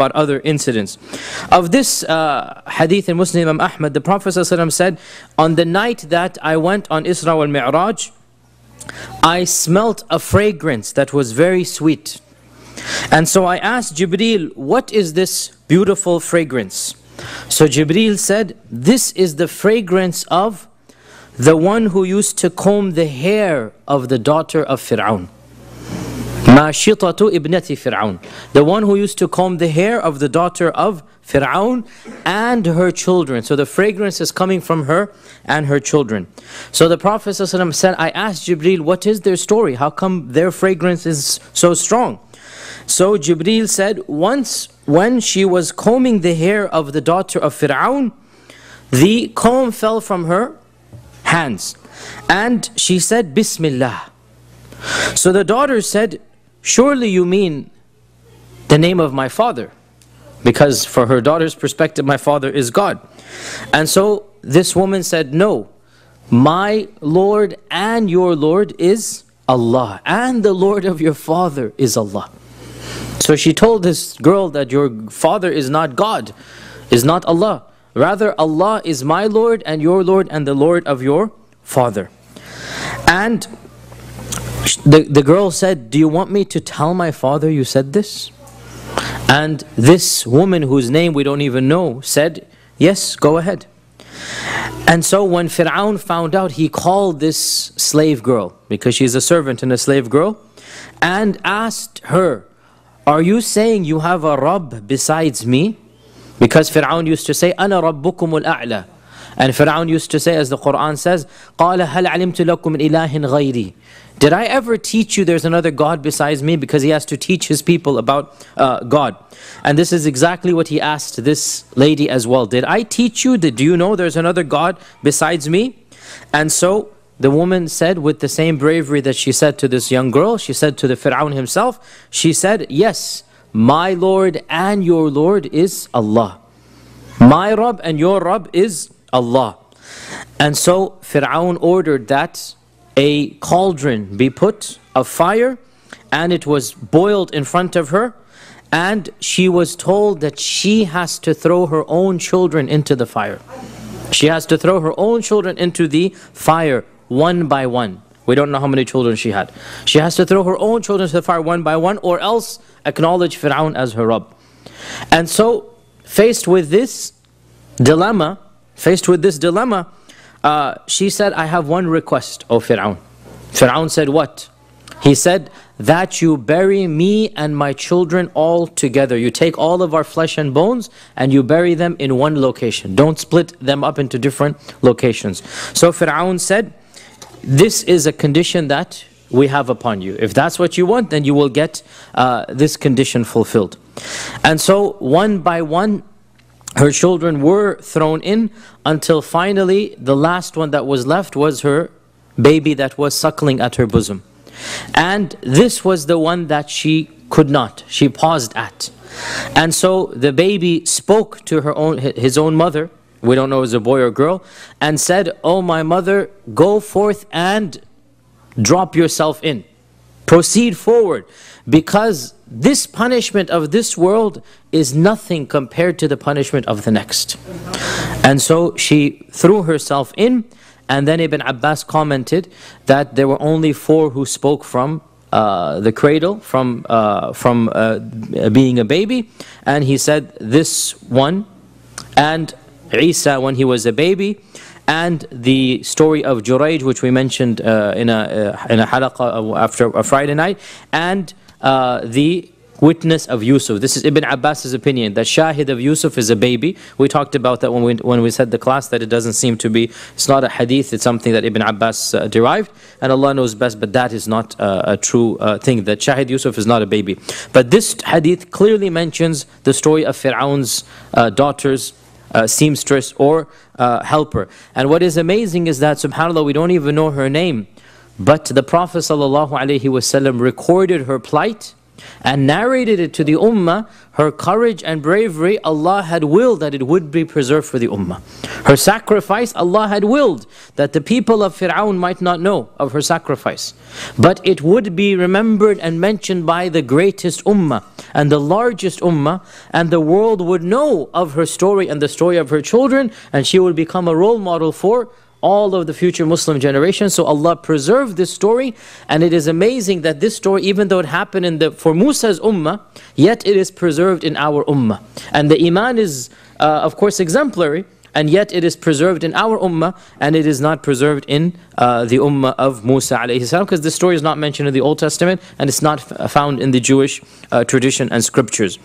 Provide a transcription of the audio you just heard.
about other incidents. Of this uh, hadith in Muslim Imam Ahmad, the Prophet ﷺ said, On the night that I went on Isra wal Mi'raj, I smelt a fragrance that was very sweet. And so I asked Jibreel, What is this beautiful fragrance? So Jibreel said, This is the fragrance of the one who used to comb the hair of the daughter of Fir'aun. Mashitatu ibnati Fir'aun, the one who used to comb the hair of the daughter of Fir'aun and her children. So the fragrance is coming from her and her children. So the Prophet ﷺ said, I asked Jibril, what is their story? How come their fragrance is so strong? So Jibril said, once when she was combing the hair of the daughter of Fir'aun, the comb fell from her hands. And she said, Bismillah. So the daughter said, Surely you mean the name of my father. Because for her daughter's perspective, my father is God. And so this woman said, No, my Lord and your Lord is Allah, and the Lord of your father is Allah. So she told this girl that your father is not God, is not Allah. Rather, Allah is my Lord and your Lord and the Lord of your father. And the, the girl said, Do you want me to tell my father you said this? And this woman, whose name we don't even know, said, Yes, go ahead. And so when Fir'aun found out, he called this slave girl, because she's a servant and a slave girl, and asked her, Are you saying you have a Rabb besides me? Because Fir'aun used to say, Ana Rabbukum al-A'la. And Fir'aun used to say, as the Quran says, قَالَ هَلْ عَلِمْتُ لَكُمْ إِلَهٍ غَيْرِي did I ever teach you there's another God besides me? Because he has to teach his people about uh, God. And this is exactly what he asked this lady as well. Did I teach you? Did, do you know there's another God besides me? And so the woman said with the same bravery that she said to this young girl, she said to the Fir'aun himself, she said, yes, my Lord and your Lord is Allah. My Rabb and your Rabb is Allah. And so Fir'aun ordered that a cauldron be put of fire and it was boiled in front of her and she was told that she has to throw her own children into the fire. She has to throw her own children into the fire one by one. We don't know how many children she had. She has to throw her own children to the fire one by one or else acknowledge Fir'aun as her Rabb. And so, faced with this dilemma, faced with this dilemma, uh, she said, I have one request, O Fir'aun. Fir'aun said, What? He said, That you bury me and my children all together. You take all of our flesh and bones and you bury them in one location. Don't split them up into different locations. So Fir'aun said, This is a condition that we have upon you. If that's what you want, then you will get uh, this condition fulfilled. And so, one by one, her children were thrown in until finally the last one that was left was her baby that was suckling at her bosom. And this was the one that she could not, she paused at. And so the baby spoke to her own, his own mother, we don't know it was a boy or a girl, and said, Oh, my mother, go forth and drop yourself in proceed forward because this punishment of this world is nothing compared to the punishment of the next. And so she threw herself in, and then Ibn Abbas commented that there were only four who spoke from. Uh, the cradle from uh, from uh, being a baby, and he said this one, and Isa when he was a baby, and the story of Juraj, which we mentioned uh, in a uh, in a halaqa uh, after a Friday night, and uh, the witness of Yusuf. This is Ibn Abbas's opinion that Shahid of Yusuf is a baby. We talked about that when we, when we said the class that it doesn't seem to be, it's not a hadith, it's something that Ibn Abbas uh, derived. And Allah knows best, but that is not uh, a true uh, thing, that Shahid Yusuf is not a baby. But this hadith clearly mentions the story of Fir'aun's daughters uh, seamstress or uh, helper. And what is amazing is that, subhanAllah, we don't even know her name. But the Prophet ﷺ recorded her plight and narrated it to the Ummah, her courage and bravery, Allah had willed that it would be preserved for the Ummah. Her sacrifice, Allah had willed that the people of Fir'aun might not know of her sacrifice. But it would be remembered and mentioned by the greatest Ummah and the largest Ummah, and the world would know of her story and the story of her children, and she would become a role model for all of the future Muslim generations. So Allah preserved this story, and it is amazing that this story, even though it happened in the for Musa's ummah, yet it is preserved in our ummah. And the iman is, uh, of course, exemplary, and yet it is preserved in our ummah, and it is not preserved in uh, the ummah of Musa alayhi salam, because this story is not mentioned in the Old Testament, and it's not found in the Jewish uh, tradition and scriptures.